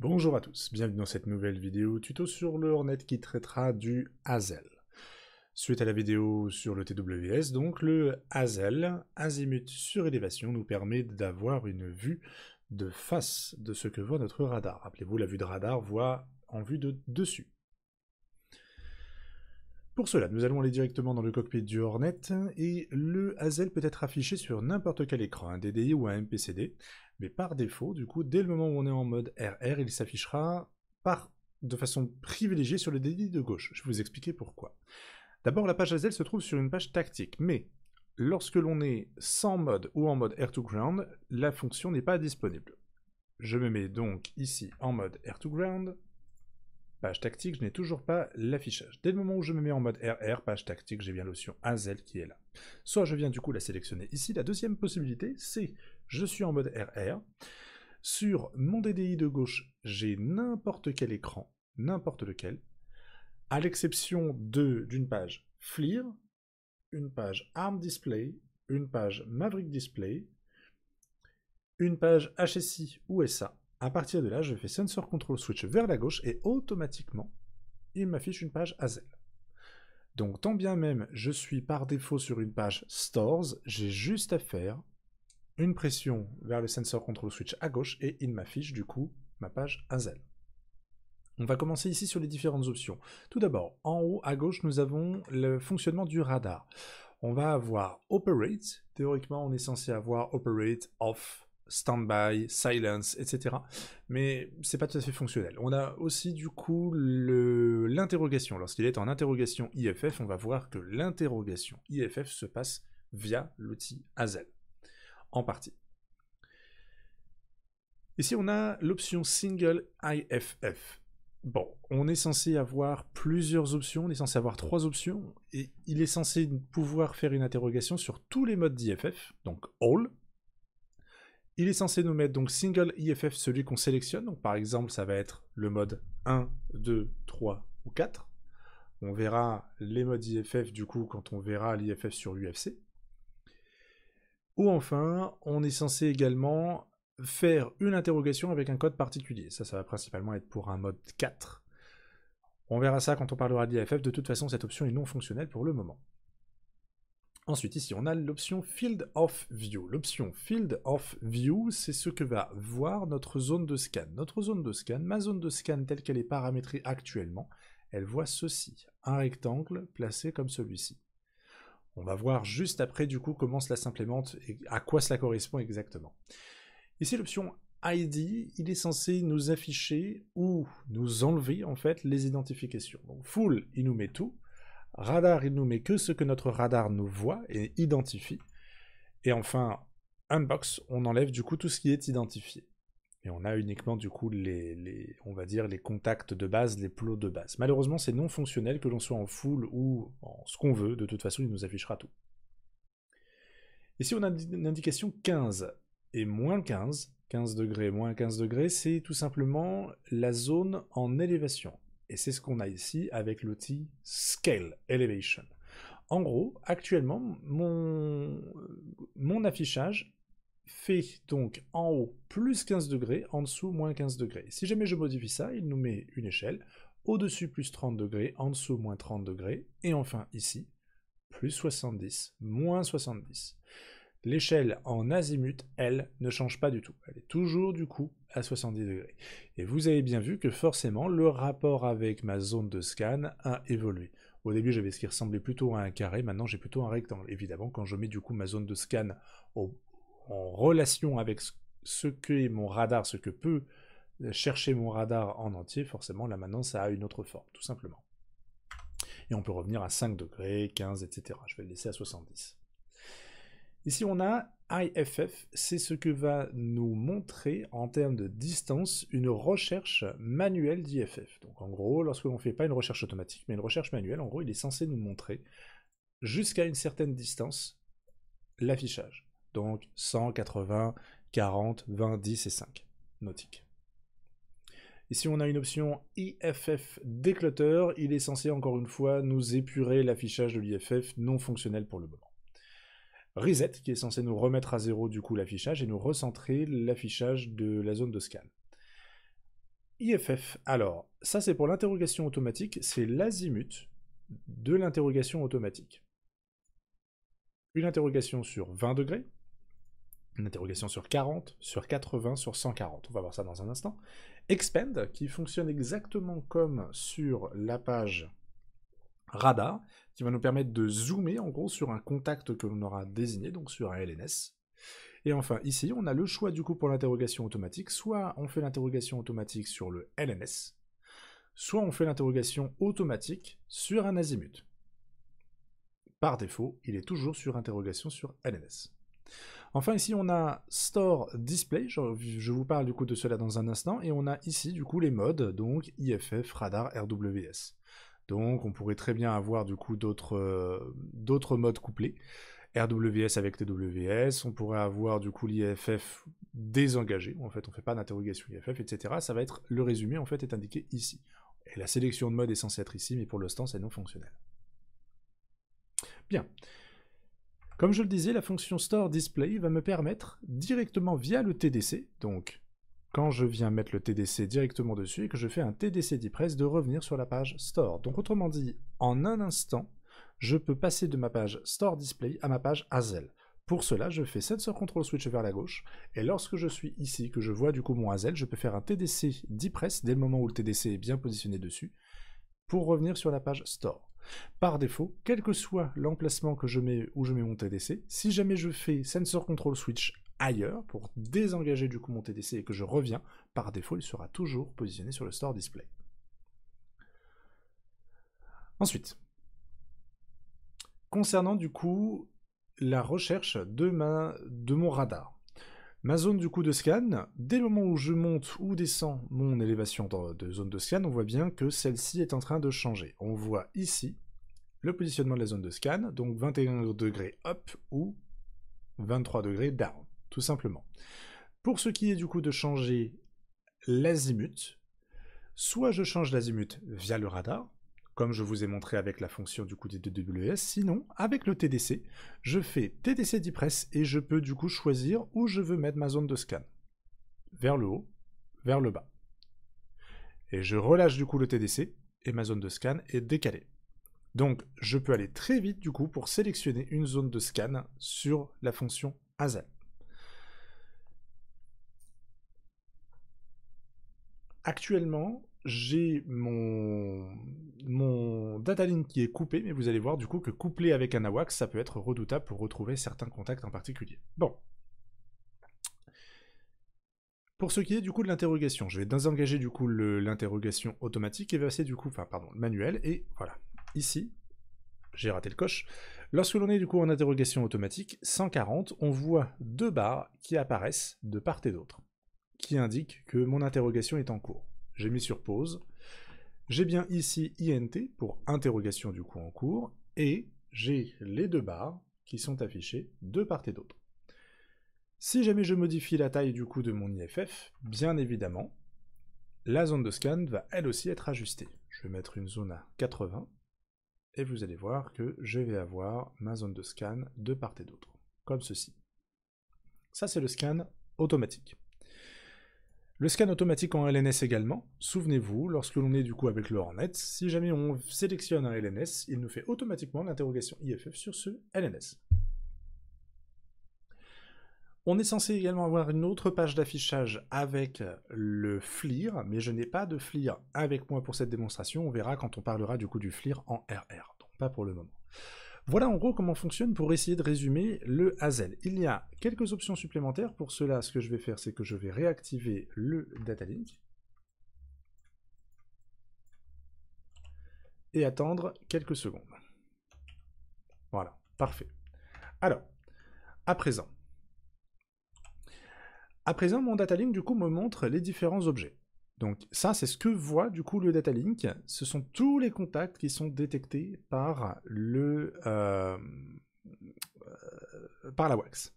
Bonjour à tous, bienvenue dans cette nouvelle vidéo tuto sur le Hornet qui traitera du Hazel. Suite à la vidéo sur le TWS, donc le Hazel, azimut sur élévation, nous permet d'avoir une vue de face de ce que voit notre radar. Rappelez-vous, la vue de radar voit en vue de dessus. Pour cela, nous allons aller directement dans le cockpit du Hornet et le Hazel peut être affiché sur n'importe quel écran, un DDI ou un MPCD. Mais par défaut, du coup, dès le moment où on est en mode RR, il s'affichera par de façon privilégiée sur le dédit de gauche. Je vais vous expliquer pourquoi. D'abord, la page Azel se trouve sur une page tactique, mais lorsque l'on est sans mode ou en mode air to ground, la fonction n'est pas disponible. Je me mets donc ici en mode air to ground. Page tactique, je n'ai toujours pas l'affichage. Dès le moment où je me mets en mode RR, page tactique, j'ai bien l'option Azel qui est là. Soit je viens du coup la sélectionner ici. La deuxième possibilité, c'est je suis en mode RR. Sur mon DDI de gauche, j'ai n'importe quel écran, n'importe lequel, à l'exception de d'une page FLIR, une page ARM Display, une page Maverick Display, une page HSI ou SA. À partir de là, je fais Sensor Control Switch vers la gauche et automatiquement, il m'affiche une page Azel. Donc tant bien même je suis par défaut sur une page Stores, j'ai juste à faire une pression vers le sensor control switch à gauche et il m'affiche du coup ma page Hazel. On va commencer ici sur les différentes options. Tout d'abord, en haut à gauche, nous avons le fonctionnement du radar. On va avoir Operate. Théoriquement, on est censé avoir Operate, Off, Standby, Silence, etc. Mais c'est pas tout à fait fonctionnel. On a aussi du coup l'interrogation. Lorsqu'il est en interrogation IFF, on va voir que l'interrogation IFF se passe via l'outil Hazel en partie. Ici, on a l'option Single IFF. Bon, on est censé avoir plusieurs options, on est censé avoir trois options, et il est censé pouvoir faire une interrogation sur tous les modes d'IFF, donc all. Il est censé nous mettre donc single IFF, celui qu'on sélectionne, donc par exemple ça va être le mode 1, 2, 3 ou 4. On verra les modes IFF du coup quand on verra l'IFF sur l'UFC. Ou enfin, on est censé également faire une interrogation avec un code particulier. Ça, ça va principalement être pour un mode 4. On verra ça quand on parlera de l'IFF. De toute façon, cette option est non fonctionnelle pour le moment. Ensuite, ici, on a l'option Field of View. L'option Field of View, c'est ce que va voir notre zone de scan. Notre zone de scan, ma zone de scan telle qu'elle est paramétrée actuellement, elle voit ceci, un rectangle placé comme celui-ci. On va voir juste après du coup comment cela s'implémente et à quoi cela correspond exactement. Ici l'option ID, il est censé nous afficher ou nous enlever en fait les identifications. Donc full, il nous met tout. Radar, il nous met que ce que notre radar nous voit et identifie. Et enfin, unbox, on enlève du coup tout ce qui est identifié. Et on a uniquement du coup les, on va dire les contacts de base, les plots de base. Malheureusement, c'est non fonctionnel que l'on soit en full ou en ce qu'on veut. De toute façon, il nous affichera tout. Ici, on a une indication 15 et moins 15. 15 degrés, moins 15 degrés, c'est tout simplement la zone en élévation. Et c'est ce qu'on a ici avec l'outil Scale Elevation. En gros, actuellement, mon, mon affichage fait donc en haut plus 15 degrés, en dessous moins 15 degrés. Si jamais je modifie ça, il nous met une échelle, au-dessus plus 30 degrés, en dessous moins 30 degrés, et enfin ici, plus 70, moins 70. L'échelle en azimut, elle, ne change pas du tout. Elle est toujours du coup à 70 degrés. Et vous avez bien vu que forcément, le rapport avec ma zone de scan a évolué. Au début, j'avais ce qui ressemblait plutôt à un carré, maintenant j'ai plutôt un rectangle. Évidemment, quand je mets du coup ma zone de scan au, en relation avec ce que mon radar, ce que peut euh, chercher mon radar en entier, forcément, là maintenant, ça a une autre forme, tout simplement. Et on peut revenir à 5 degrés, 15, etc. Je vais le laisser à 70. Ici, on a IFF, c'est ce que va nous montrer en termes de distance une recherche manuelle d'IFF. Donc en gros, lorsque l'on ne fait pas une recherche automatique, mais une recherche manuelle, en gros, il est censé nous montrer jusqu'à une certaine distance l'affichage. Donc 180, 40, 20, 10 et 5 nautiques. Ici, on a une option IFF Déclutter. Il est censé, encore une fois, nous épurer l'affichage de l'IFF non fonctionnel pour le moment. Reset, qui est censé nous remettre à zéro, du coup, l'affichage et nous recentrer l'affichage de la zone de scan. IFF, alors, ça c'est pour l'interrogation automatique, c'est l'azimut de l'interrogation automatique. Une interrogation sur 20 degrés, une interrogation sur 40, sur 80, sur 140. On va voir ça dans un instant. Expand, qui fonctionne exactement comme sur la page radar, qui va nous permettre de zoomer en gros sur un contact que l'on aura désigné, donc sur un LNS. Et enfin, ici, on a le choix du coup pour l'interrogation automatique. Soit on fait l'interrogation automatique sur le LNS, soit on fait l'interrogation automatique sur un azimut. Par défaut, il est toujours sur interrogation sur LNS. Enfin, ici, on a Store Display. Je, vous parle du coup de cela dans un instant. Et on a ici, du coup, les modes, donc IFF, Radar, RWS. Donc, on pourrait très bien avoir, du coup, d'autres euh, modes couplés. RWS avec TWS, on pourrait avoir du coup l'IFF désengagé, en fait on ne fait pas d'interrogation IFF, etc. Ça va être, le résumé en fait est indiqué ici. Et la sélection de mode est censée être ici, mais pour l'instant c'est non fonctionnel. Bien. Comme je le disais, la fonction store display va me permettre directement via le TDC, donc quand je viens mettre le TDC directement dessus et que je fais un TDC d'e-press de revenir sur la page store. Donc autrement dit, en un instant, je peux passer de ma page store display à ma page Hazel. Pour cela, je fais sensor control switch vers la gauche, et lorsque je suis ici, que je vois du coup mon Hazel, je peux faire un TDC d'e-press, dès le moment où le TDC est bien positionné dessus, pour revenir sur la page store. Par défaut, quel que soit l'emplacement que je mets où je mets mon TDC, si jamais je fais Sensor Control Switch ailleurs pour désengager du coup mon TDC et que je reviens, par défaut, il sera toujours positionné sur le Store Display. Ensuite, concernant du coup la recherche de, de mon radar. Ma zone du coup de scan, dès le moment où je monte ou descends mon élévation de zone de scan, on voit bien que celle-ci est en train de changer. On voit ici le positionnement de la zone de scan, donc 21 degrés up ou 23 degrés down, tout simplement. Pour ce qui est du coup de changer l'azimut, soit je change l'azimut via le radar, comme je vous ai montré avec la fonction du coup des DWS. Sinon, avec le TDC, je fais TDC D-Press et je peux du coup choisir où je veux mettre ma zone de scan. Vers le haut, vers le bas. Et je relâche du coup le TDC et ma zone de scan est décalée. Donc, je peux aller très vite du coup pour sélectionner une zone de scan sur la fonction azel Actuellement, j'ai mon, mon link qui est coupé, mais vous allez voir du coup que couplé avec un awax, ça peut être redoutable pour retrouver certains contacts en particulier. Bon. Pour ce qui est du coup de l'interrogation, je vais désengager du coup l'interrogation automatique et passer du coup, enfin pardon, le manuel, et voilà. Ici, j'ai raté le coche. Lorsque l'on est du coup en interrogation automatique, 140, on voit deux barres qui apparaissent de part et d'autre, qui indiquent que mon interrogation est en cours j'ai mis sur pause. J'ai bien ici INT pour interrogation du coup en cours, et j'ai les deux barres qui sont affichées de part et d'autre. Si jamais je modifie la taille du coup de mon IFF, bien évidemment, la zone de scan va elle aussi être ajustée. Je vais mettre une zone à 80, et vous allez voir que je vais avoir ma zone de scan de part et d'autre, comme ceci. Ça c'est le scan automatique. Le scan automatique en LNS également. Souvenez-vous, lorsque l'on est du coup avec le Hornet, si jamais on sélectionne un LNS, il nous fait automatiquement l'interrogation IFF sur ce LNS. On est censé également avoir une autre page d'affichage avec le FLIR, mais je n'ai pas de FLIR avec moi pour cette démonstration. On verra quand on parlera du coup du FLIR en RR, donc pas pour le moment. Voilà en gros comment fonctionne pour essayer de résumer le Hazel. Il y a quelques options supplémentaires. Pour cela, ce que je vais faire, c'est que je vais réactiver le data link et attendre quelques secondes. Voilà, parfait. Alors, à présent. À présent, mon data link du coup me montre les différents objets. Donc ça, c'est ce que voit du coup le data link. Ce sont tous les contacts qui sont détectés par le euh, par la wax.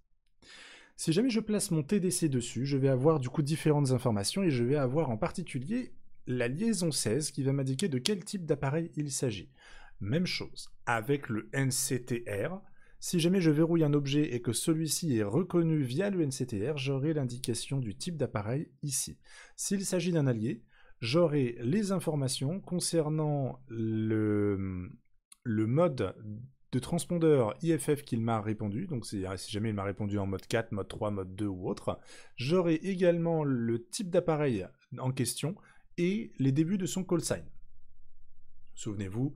Si jamais je place mon TDC dessus, je vais avoir du coup différentes informations et je vais avoir en particulier la liaison 16 qui va m'indiquer de quel type d'appareil il s'agit. Même chose avec le NCTR, si jamais je verrouille un objet et que celui-ci est reconnu via NCTR, j'aurai l'indication du type d'appareil ici. S'il s'agit d'un allié, j'aurai les informations concernant le, le mode de transpondeur IFF qu'il m'a répondu, donc si jamais il m'a répondu en mode 4, mode 3, mode 2 ou autre, j'aurai également le type d'appareil en question et les débuts de son call sign. Souvenez-vous,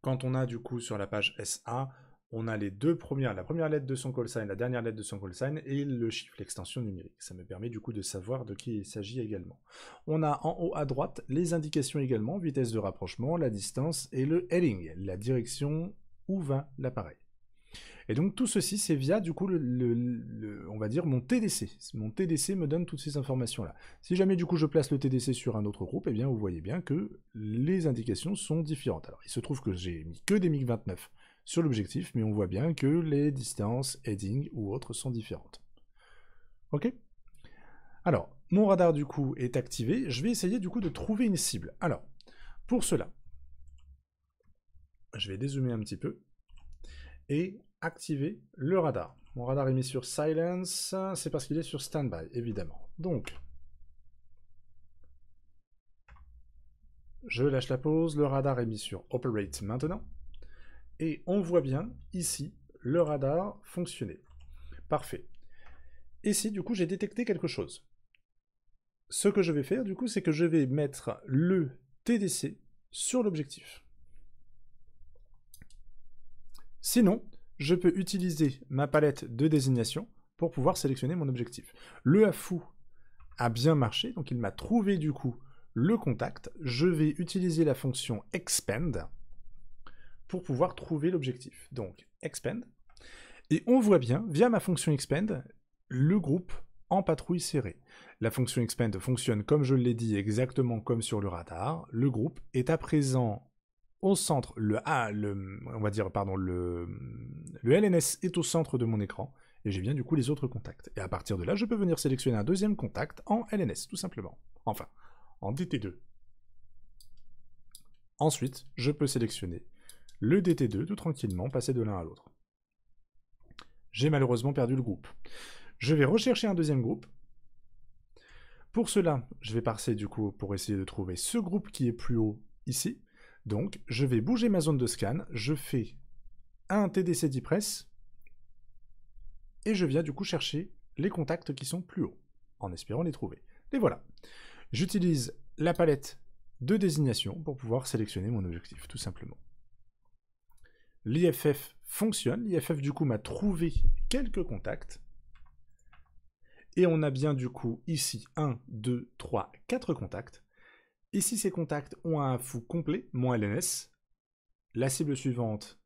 quand on a du coup sur la page SA on a les deux premières, la première lettre de son call sign, la dernière lettre de son call sign et le chiffre, l'extension numérique. Ça me permet du coup de savoir de qui il s'agit également. On a en haut à droite les indications également, vitesse de rapprochement, la distance et le heading, la direction où va l'appareil. Et donc tout ceci, c'est via du coup, le, on va dire mon TDC. Mon TDC me donne toutes ces informations-là. Si jamais du coup je place le TDC sur un autre groupe, eh bien vous voyez bien que les indications sont différentes. Alors il se trouve que j'ai mis que des MiG-29 sur l'objectif, mais on voit bien que les distances, heading ou autres sont différentes. Ok Alors, mon radar du coup est activé, je vais essayer du coup de trouver une cible. Alors, pour cela, je vais dézoomer un petit peu et activer le radar. Mon radar est mis sur silence, c'est parce qu'il est sur standby, évidemment. Donc, je lâche la pause, le radar est mis sur operate maintenant. Et on voit bien ici le radar fonctionner. Parfait. si du coup, j'ai détecté quelque chose. Ce que je vais faire, du coup, c'est que je vais mettre le TDC sur l'objectif. Sinon, je peux utiliser ma palette de désignation pour pouvoir sélectionner mon objectif. Le AFU a bien marché, donc il m'a trouvé du coup le contact. Je vais utiliser la fonction expand pour pouvoir trouver l'objectif. Donc, expand. Et on voit bien, via ma fonction expand, le groupe en patrouille serrée. La fonction expand fonctionne, comme je l'ai dit, exactement comme sur le radar. Le groupe est à présent au centre, le, ah, on va dire, pardon, le, le LNS est au centre de mon écran, et j'ai bien du coup les autres contacts. Et à partir de là, je peux venir sélectionner un deuxième contact en LNS, tout simplement. Enfin, en DT2. Ensuite, je peux sélectionner le DT2 tout tranquillement passer de l'un à l'autre. J'ai malheureusement perdu le groupe. Je vais rechercher un deuxième groupe. Pour cela, je vais passer du coup pour essayer de trouver ce groupe qui est plus haut ici. Donc, je vais bouger ma zone de scan, je fais un TDC 10 press et je viens du coup chercher les contacts qui sont plus hauts en espérant les trouver. Et voilà. J'utilise la palette de désignation pour pouvoir sélectionner mon objectif, tout simplement l'IFF fonctionne. L'IFF, du coup, m'a trouvé quelques contacts. Et on a bien, du coup, ici 1, 2, 3, 4 contacts. Ici, ces contacts ont un fou complet, mon LNS, la cible suivante,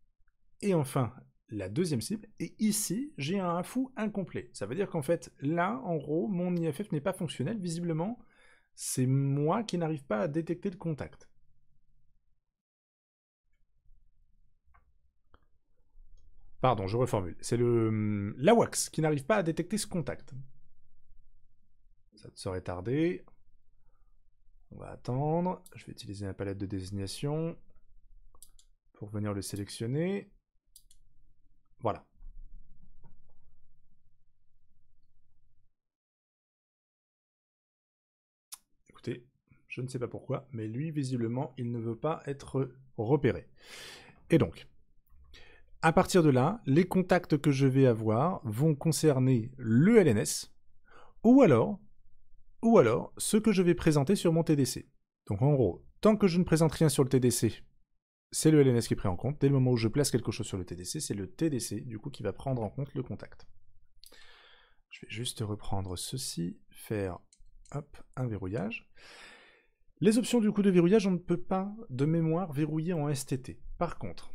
et enfin la deuxième cible. Et ici, j'ai un fou incomplet. Ça veut dire qu'en fait, là, en gros, mon IFF n'est pas fonctionnel. Visiblement, c'est moi qui n'arrive pas à détecter le contact. Pardon, je reformule. C'est le hum, Lawax qui n'arrive pas à détecter ce contact. Ça serait tardé. On va attendre. Je vais utiliser ma palette de désignation pour venir le sélectionner. Voilà. Écoutez, je ne sais pas pourquoi, mais lui, visiblement, il ne veut pas être repéré. Et donc, à partir de là, les contacts que je vais avoir vont concerner le LNS ou alors, ou alors ce que je vais présenter sur mon TDC. Donc en gros, tant que je ne présente rien sur le TDC, c'est le LNS qui est pris en compte. Dès le moment où je place quelque chose sur le TDC, c'est le TDC du coup qui va prendre en compte le contact. Je vais juste reprendre ceci, faire un verrouillage. Les options du coup de verrouillage, on ne peut pas de mémoire verrouiller en STT. Par contre,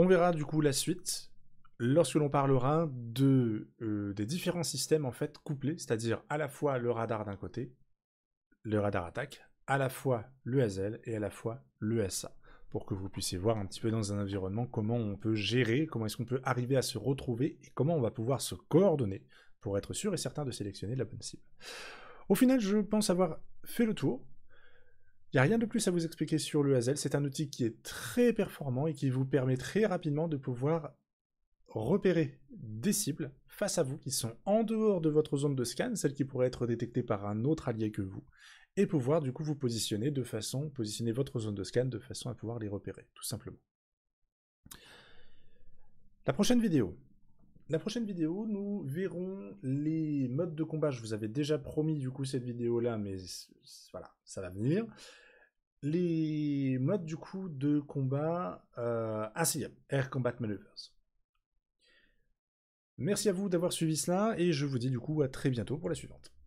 On verra du coup la suite lorsque l'on parlera de, euh, des différents systèmes en fait couplés, c'est-à-dire à la fois le radar d'un côté, le radar attaque, à la fois le ASL et à la fois le pour que vous puissiez voir un petit peu dans un environnement comment on peut gérer, comment est-ce qu'on peut arriver à se retrouver et comment on va pouvoir se coordonner pour être sûr et certain de sélectionner la bonne cible. Au final, je pense avoir fait le tour. Il n'y a rien de plus à vous expliquer sur le Hazel, c'est un outil qui est très performant et qui vous permet très rapidement de pouvoir repérer des cibles face à vous qui sont en dehors de votre zone de scan, celles qui pourraient être détectées par un autre allié que vous, et pouvoir du coup vous positionner de façon, positionner votre zone de scan de façon à pouvoir les repérer, tout simplement. La prochaine vidéo, la prochaine vidéo, nous verrons les modes de combat. Je vous avais déjà promis du coup cette vidéo-là, mais voilà, ça va venir. Les modes du coup de combat euh, si Air Combat Maneuvers. Merci à vous d'avoir suivi cela et je vous dis du coup à très bientôt pour la suivante.